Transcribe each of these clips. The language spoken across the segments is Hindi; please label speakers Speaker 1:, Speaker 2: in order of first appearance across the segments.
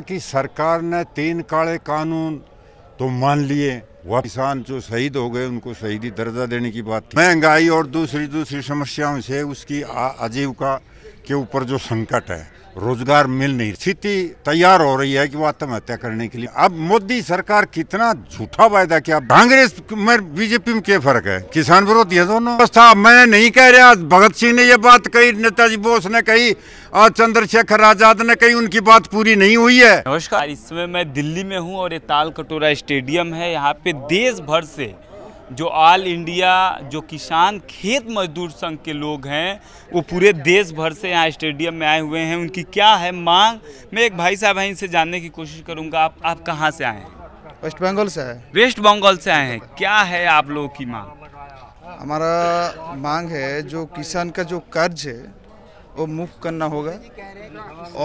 Speaker 1: कि सरकार ने तीन काले कानून तो मान लिए वह किसान जो शहीद हो गए उनको शहीदी दर्जा देने की बात महंगाई और दूसरी दूसरी समस्याओं से उसकी आजीविका के ऊपर जो संकट है रोजगार मिल नहीं स्थिति तैयार हो रही है कि वो आत्महत्या करने के लिए अब मोदी सरकार कितना झूठा वायदा किया कांग्रेस में बीजेपी में क्या फर्क है किसान विरोधी है दोनों व्यवस्था मैं नहीं कह रहा भगत सिंह ने ये बात कही नेताजी बोस ने कही और चंद्रशेखर आजाद ने कही उनकी बात पूरी नहीं हुई है
Speaker 2: नमस्कार इस समय मैं दिल्ली में हूँ और ये ताल कटोरा स्टेडियम है यहाँ पे देश भर से जो ऑल इंडिया जो किसान खेत मजदूर संघ के लोग हैं वो पूरे देश भर से यहाँ स्टेडियम में आए हुए हैं उनकी क्या है मांग मैं एक भाई साहब हैं इनसे जानने की कोशिश करूँगा आप आप कहाँ से आए हैं
Speaker 3: वेस्ट बंगाल से आए
Speaker 2: वेस्ट बंगाल से आए हैं क्या है आप लोगों की मांग
Speaker 3: हमारा मांग है जो किसान का जो कर्ज है वो मुफ्त करना होगा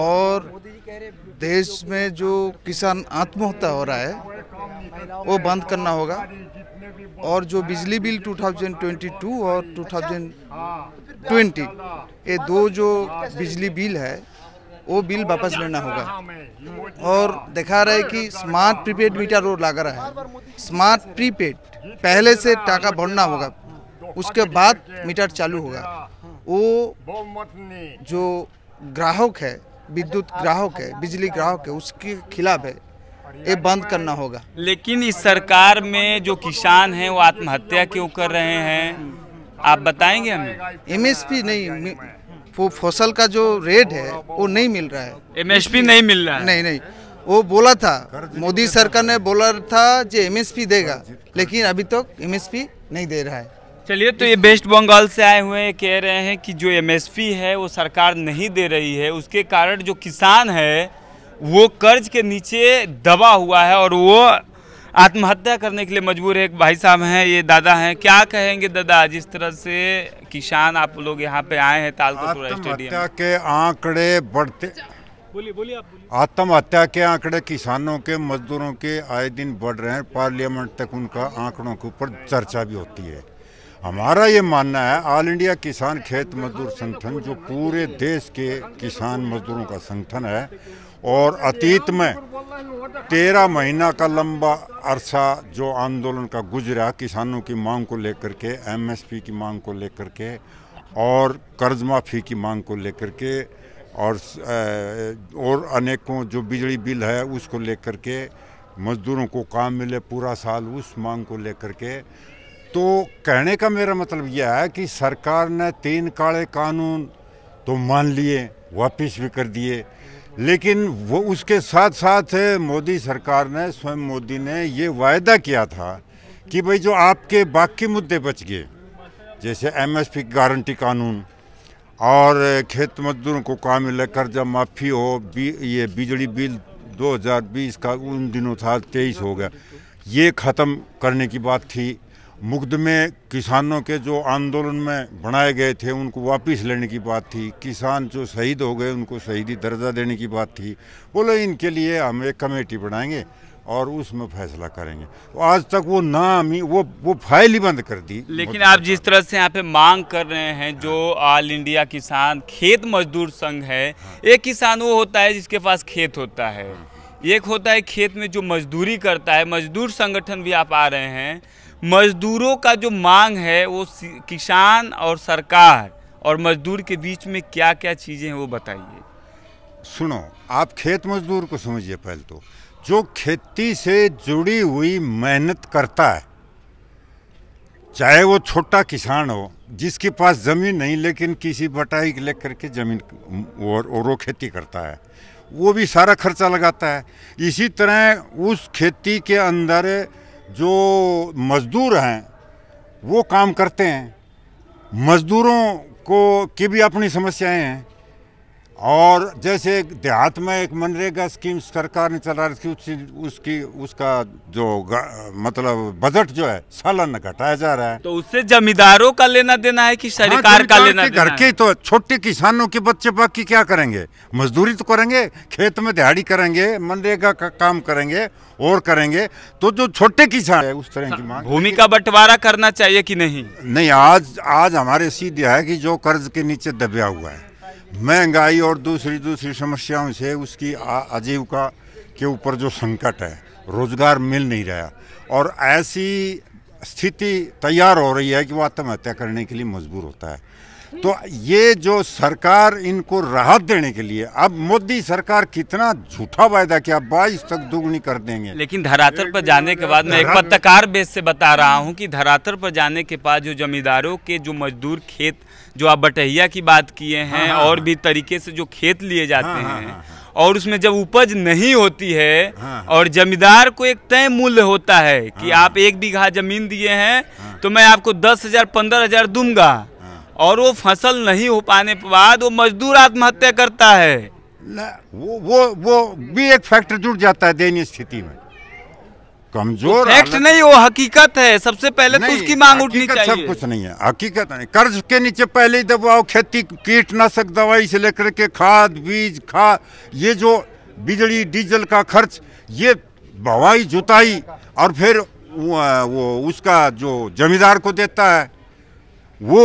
Speaker 3: और देश में जो किसान आत्महत्या हो रहा है वो बंद करना होगा और जो बिजली बिल 2022 और 2020 ये दो जो बिजली बिल है वो बिल वापस लेना होगा और दिखा रहा है कि स्मार्ट प्रीपेड मीटर वो लगा रहा है स्मार्ट प्रीपेड पहले से टाका भरना होगा उसके बाद मीटर चालू होगा वो जो ग्राहक है विद्युत अच्छा, ग्राहक है अच्छा, बिजली अच्छा। ग्राहक है उसके खिलाफ है ये बंद करना होगा
Speaker 2: लेकिन इस सरकार में जो किसान हैं वो आत्महत्या क्यों कर रहे हैं आप बताएंगे हमें
Speaker 3: एमएसपी नहीं वो फसल का जो रेट है वो नहीं मिल रहा है एमएसपी नहीं मिल रहा है नहीं नहीं वो बोला था मोदी सरकार ने बोला था जो एमएसपी देगा लेकिन अभी तक तो एमएसपी नहीं दे रहा है
Speaker 2: चलिए तो ये वेस्ट बंगाल से आए हुए कह रहे हैं कि जो एमएसपी है वो सरकार नहीं दे रही है उसके कारण जो किसान है वो कर्ज के नीचे दबा हुआ है और वो आत्महत्या करने के लिए मजबूर है एक भाई साहब हैं ये दादा हैं क्या कहेंगे दादा जिस तरह से किसान आप लोग यहाँ पे आए हैं तालकटोरा स्टेडियम
Speaker 1: के आंकड़े बढ़ते अच्छा, बोलिए बोलिए आप आत्महत्या के आंकड़े किसानों के मजदूरों के आए दिन बढ़ रहे हैं पार्लियामेंट तक उनका आंकड़ों के ऊपर चर्चा भी होती है हमारा ये मानना है ऑल इंडिया किसान खेत मजदूर संगठन जो पूरे देश के किसान मजदूरों का संगठन है और अतीत में तेरह महीना का लंबा अरसा जो आंदोलन का गुजरा किसानों की मांग को लेकर के एमएसपी की मांग को लेकर के और कर्ज माफ़ी की मांग को लेकर के और और अनेकों जो बिजली बिल है उसको लेकर के मज़दूरों को काम मिले पूरा साल उस मांग को लेकर के तो कहने का मेरा मतलब यह है कि सरकार ने तीन काले कानून तो मान लिए वापस भी कर दिए लेकिन वो उसके साथ साथ मोदी सरकार ने स्वयं मोदी ने ये वायदा किया था कि भाई जो आपके बाकी मुद्दे बच गए जैसे एमएसपी गारंटी कानून और खेत मजदूरों को काम मिले कर्जा माफ़ी हो बी, ये बिजली बिल 2020 का उन दिनों था तेईस हो गया ये ख़त्म करने की बात थी मुग्ध में किसानों के जो आंदोलन में बनाए गए थे उनको वापस लेने की बात थी किसान जो शहीद हो गए उनको शहीदी दर्जा देने की बात थी बोले इनके लिए हम एक कमेटी बनाएंगे और उसमें फैसला करेंगे तो आज तक वो नाम ही वो वो फाइल ही बंद कर दी लेकिन
Speaker 2: आप जिस तरह से यहाँ पे मांग कर रहे हैं जो ऑल इंडिया किसान खेत मजदूर संघ है हाँ। एक किसान वो होता है जिसके पास खेत होता है हाँ। एक होता है खेत में जो मजदूरी करता है मजदूर संगठन भी आप आ रहे हैं मजदूरों का जो मांग है वो किसान और सरकार और मजदूर के बीच में क्या क्या चीज़ें हैं वो बताइए
Speaker 1: सुनो आप खेत मजदूर को समझिए पहले तो जो खेती से जुड़ी हुई मेहनत करता है चाहे वो छोटा किसान हो जिसके पास ज़मीन नहीं लेकिन किसी बटाई के ले करके ज़मीन और, और खेती करता है वो भी सारा खर्चा लगाता है इसी तरह उस खेती के अंदर जो मज़दूर हैं वो काम करते हैं मज़दूरों को की भी अपनी समस्याएं हैं और जैसे देहात में एक मनरेगा स्कीम सरकार ने चला रखी उसकी उसकी उसका जो मतलब बजट जो है सालाना घटाया जा रहा है
Speaker 2: तो उससे जमींदारों का लेना देना है कि हाँ, सरकार हाँ, का लेना के घर के
Speaker 1: तो छोटे किसानों के बच्चे बाकी क्या करेंगे मजदूरी तो करेंगे खेत में दिहाड़ी करेंगे मनरेगा का काम करेंगे और करेंगे तो जो छोटे किसान है उस तरह की मांग भूमि का
Speaker 2: बंटवारा करना चाहिए कि नहीं
Speaker 1: नहीं आज आज हमारे सीधे है कि जो कर्ज के नीचे दबिया हुआ है महंगाई और दूसरी दूसरी समस्याओं से उसकी आजीविका के ऊपर जो संकट है रोजगार मिल नहीं रहा और ऐसी स्थिति तैयार हो रही है कि वो आत्महत्या करने के लिए मजबूर होता है तो ये जो सरकार इनको राहत देने के लिए अब मोदी सरकार कितना झूठा वायदा किया बाईस तक दुगनी कर देंगे
Speaker 2: लेकिन धरातल पर जाने के बाद मैं एक पत्रकार बेस से बता रहा हूँ कि धरातल पर जाने के बाद जो जमींदारों के जो मजदूर खेत जो आप बटहिया की बात किए हैं हाँ, हाँ, और हाँ। भी तरीके से जो खेत लिए जाते हैं और उसमें जब उपज नहीं होती है हाँ। और जमींदार को एक तय मूल्य होता है कि आप एक बीघा जमीन दिए हैं तो मैं आपको दस हजार पंद्रह हजार दूंगा और वो फसल नहीं हो पाने के बाद वो मजदूर आत्महत्या करता है वो वो वो भी एक फैक्टर
Speaker 1: जुड़ जाता है दयनीय स्थिति में कमजोर तो फैक्ट नहीं वो हकीकत है सबसे पहले तो उसकी मांग उठनी चाहिए सब कुछ नहीं है हकीकत नहीं कर्ज के नीचे पहले ही दबाओ खेती कीटनाशक दवाई से लेकर के खाद बीज खा ये जो बिजली डीजल का खर्च ये बवाई जुताई और फिर वो उसका जो जमींदार को देता है वो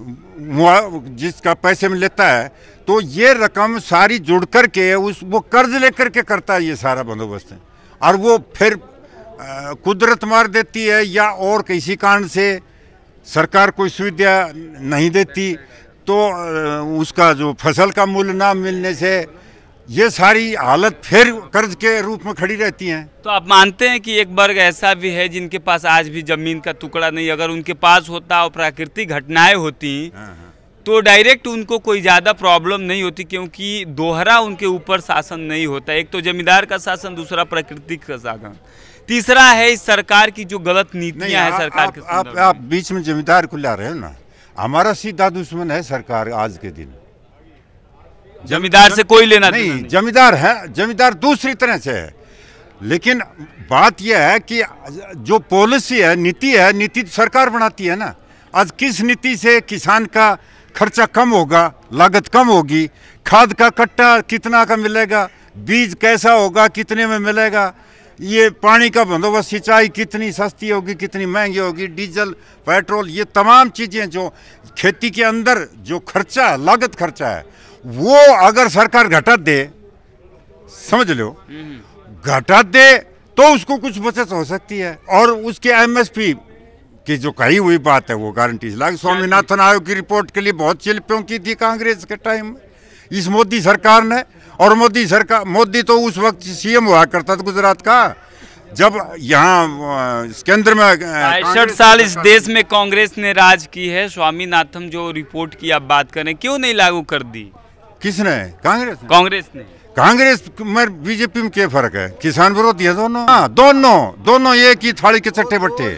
Speaker 1: जिसका पैसे में लेता है तो ये रकम सारी जुड़ कर के उस वो कर्ज लेकर के करता है ये सारा बंदोबस्त है और वो फिर कुदरत मार देती है या और किसी कारण से सरकार कोई सुविधा नहीं देती तो उसका जो फसल का मूल्य ना मिलने से ये सारी हालत फिर कर्ज के रूप में खड़ी रहती है
Speaker 2: तो आप मानते हैं कि एक वर्ग ऐसा भी है जिनके पास आज भी जमीन का टुकड़ा नहीं अगर उनके पास होता और प्राकृतिक घटनाएं होती हाँ, हाँ। तो डायरेक्ट उनको कोई ज़्यादा प्रॉब्लम नहीं होती क्योंकि दोहरा उनके ऊपर शासन नहीं होता एक तो जमींदार का शासन दूसरा प्राकृतिक का शासन तीसरा है इस सरकार की जो गलत नीतियां है सरकार आप, के आप, आप
Speaker 1: बीच में जमींदार को ला रहे हो ना हमारा सीधा दुश्मन है सरकार आज के दिन जमींदार से कोई लेना नहीं जमींदार है जमींदार दूसरी तरह से है लेकिन बात यह है कि जो पॉलिसी है नीति है नीति तो सरकार बनाती है ना आज किस नीति से किसान का खर्चा कम होगा लागत कम होगी खाद का कट्टा कितना का मिलेगा बीज कैसा होगा कितने में मिलेगा ये पानी का बंदोबस्त सिंचाई कितनी सस्ती होगी कितनी महंगी होगी डीजल पेट्रोल ये तमाम चीज़ें जो खेती के अंदर जो खर्चा है लागत खर्चा है वो अगर सरकार घटा दे समझ लो घटा दे तो उसको कुछ बचत हो सकती है और उसके एमएसपी की जो कही हुई बात है वो गारंटी लाग स्वामीनाथन आयोग की रिपोर्ट के लिए बहुत शिल्पियों की थी कांग्रेस के टाइम इस मोदी सरकार ने और मोदी सरकार मोदी तो उस वक्त सीएम हुआ करता था गुजरात का जब यहाँ केंद्र में पैंसठ साल इस देश
Speaker 2: में कांग्रेस ने राज की है स्वामीनाथन जो रिपोर्ट की आप बात करें क्यों नहीं लागू कर दी
Speaker 1: किसने कांग्रेस कांग्रेस ने कांग्रेस में बीजेपी में क्या फर्क है किसान विरोधी है दोनों हाँ दोनों दोनों एक ही थाली के चट्टे बट्टे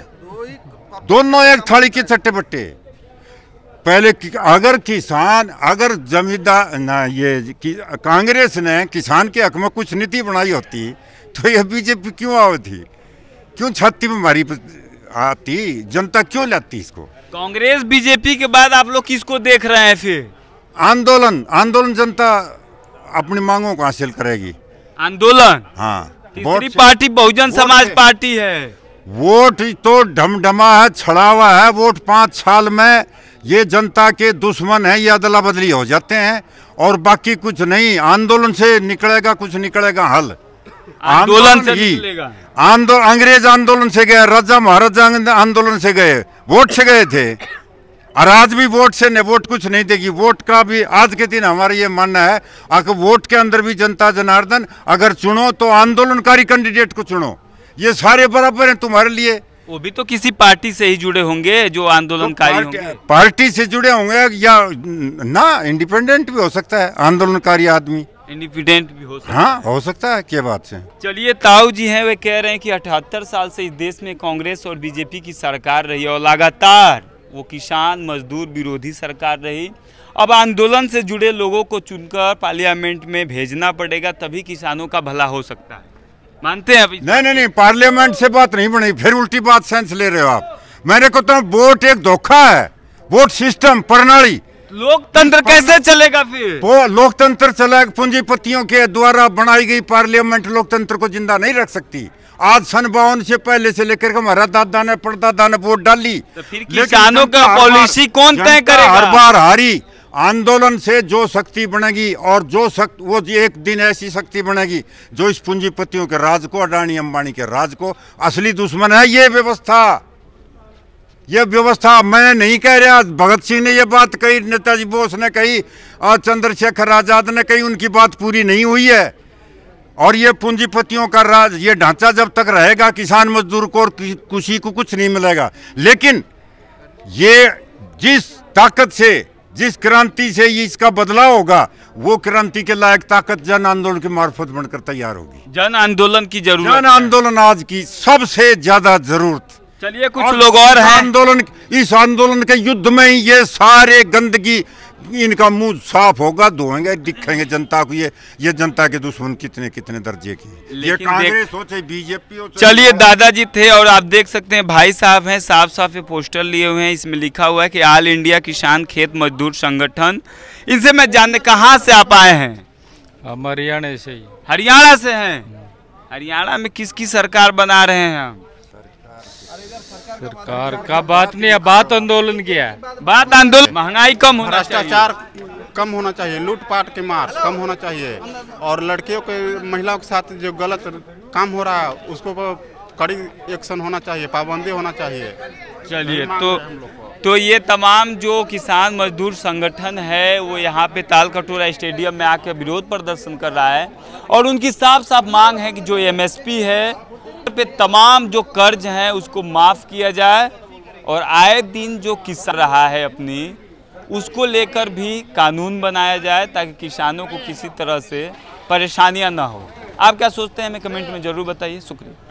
Speaker 1: दोनों एक थाली के चट्टे बट्टे पहले कि, अगर किसान अगर जमींदार ना ये कि, कांग्रेस ने किसान के हक में कुछ नीति बनाई होती तो यह बीजेपी क्यों आती क्यों छत्ती में मारी आती जनता क्यों लाती इसको कांग्रेस बीजेपी के बाद आप लोग किसको देख रहे हैं फिर आंदोलन आंदोलन जनता अपनी मांगों को हासिल करेगी आंदोलन हाँ तीसरी पार्टी बहुजन समाज पार्टी है वोट तो ढमढमा है छड़ावा है वोट पाँच साल में ये जनता के दुश्मन है ये अदला बदली हो जाते हैं और बाकी कुछ नहीं आंदोलन से निकलेगा कुछ निकलेगा हल आंदोलन से आंदोलन अंग्रेज आंदोलन से गए राजा महाराजा आंदोलन से गए वोट से गए थे और आज भी वोट से नहीं वोट कुछ नहीं देगी वोट का भी आज के दिन हमारा ये मानना है अगर वोट के अंदर भी जनता जनार्दन अगर चुनो तो आंदोलनकारी कैंडिडेट को चुनो ये सारे बराबर हैं तुम्हारे लिए वो भी तो किसी
Speaker 2: पार्टी से ही जुड़े होंगे जो आंदोलनकारी तो पार्टी,
Speaker 1: पार्टी से जुड़े होंगे या ना इंडिपेंडेंट भी हो सकता है आंदोलनकारी आदमी इंडिपेंडेंट भी हो सकता हाँ हो सकता है क्या बात है
Speaker 2: चलिए ताऊ जी हैं वे कह रहे हैं कि अठहत्तर साल से इस देश में कांग्रेस और बीजेपी की सरकार रही है और लगातार वो किसान मजदूर विरोधी सरकार रही अब आंदोलन से जुड़े लोगों को चुनकर पार्लियामेंट में भेजना पड़ेगा तभी किसानों का भला हो
Speaker 1: सकता है मानते हैं अभी नहीं नहीं नहीं पार्लियामेंट से बात नहीं बनी फिर उल्टी बात सेंस ले रहे हो आप मैंने कहता तो हूँ वोट एक धोखा है वोट सिस्टम प्रणाली लोकतंत्र कैसे चलेगा फिर वो लोकतंत्र चलेगा पूंजीपतियों के द्वारा बनाई गई पार्लियामेंट लोकतंत्र को जिंदा नहीं रख सकती आज सन बावन से पहले से लेकर हमारा दादा ने पड़दादा ने वोट डाली तो किसानों का पॉलिसी कौन तय करेगा हर बार हारी आंदोलन से जो शक्ति बनेगी और जो शक्त वो एक दिन ऐसी शक्ति बनेगी जो इस पूंजीपतियों के राज को अडानी अंबानी के राज को असली दुश्मन है ये व्यवस्था ये व्यवस्था मैं नहीं कह रहा भगत सिंह ने ये बात कही नेताजी बोस ने कही और चंद्रशेखर आज़ाद ने कही उनकी बात पूरी नहीं हुई है और ये पूंजीपतियों का राज ये ढांचा जब तक रहेगा किसान मजदूर को और किसी को कुछ नहीं मिलेगा लेकिन ये जिस ताकत से जिस क्रांति से ये इसका बदलाव होगा वो क्रांति के लायक ताकत जन आंदोलन के मार्फत बनकर तैयार होगी
Speaker 2: जन आंदोलन की जरूरत जन
Speaker 1: आंदोलन आज की सबसे ज्यादा जरूरत
Speaker 2: चलिए कुछ लोग और हैं
Speaker 1: आंदोलन इस आंदोलन के युद्ध में ही ये सारे गंदगी इनका मुंह साफ होगा धोएंगे दिखेंगे जनता को ये ये जनता के दुश्मन कितने कितने दर्जे की ये कांग्रेस हो बीजेपी हो चलिए दादाजी थे और आप देख सकते हैं भाई साहब हैं
Speaker 2: साफ साफ ये पोस्टर लिए हुए हैं इसमें लिखा हुआ है कि ऑल इंडिया किसान खेत मजदूर संगठन इनसे मैं जानने कहाँ से आप आए हैं हम हरियाणा से हरियाणा से है हरियाणा में किसकी सरकार बना रहे हैं हम
Speaker 1: सरकार
Speaker 2: का बात नहीं है बात आंदोलन की है बात आंदोलन महंगाई कम भ्रष्टाचार
Speaker 3: कम होना चाहिए लूटपाट के मार कम होना चाहिए और लड़कियों के महिलाओं के साथ जो गलत काम हो रहा है उसको कड़ी एक्शन होना चाहिए पाबंदी होना चाहिए
Speaker 2: चलिए तो तो ये तमाम जो किसान मजदूर संगठन है वो यहाँ पे ताल कटोरा स्टेडियम में आकर विरोध प्रदर्शन कर रहा है और उनकी साफ साफ मांग है कि जो एमएसपी है पे तमाम जो कर्ज हैं उसको माफ़ किया जाए और आए दिन जो किस्सा रहा है अपनी उसको लेकर भी कानून बनाया जाए ताकि किसानों को किसी तरह से परेशानियां ना हो आप क्या सोचते हैं हमें कमेंट में ज़रूर बताइए शुक्रिया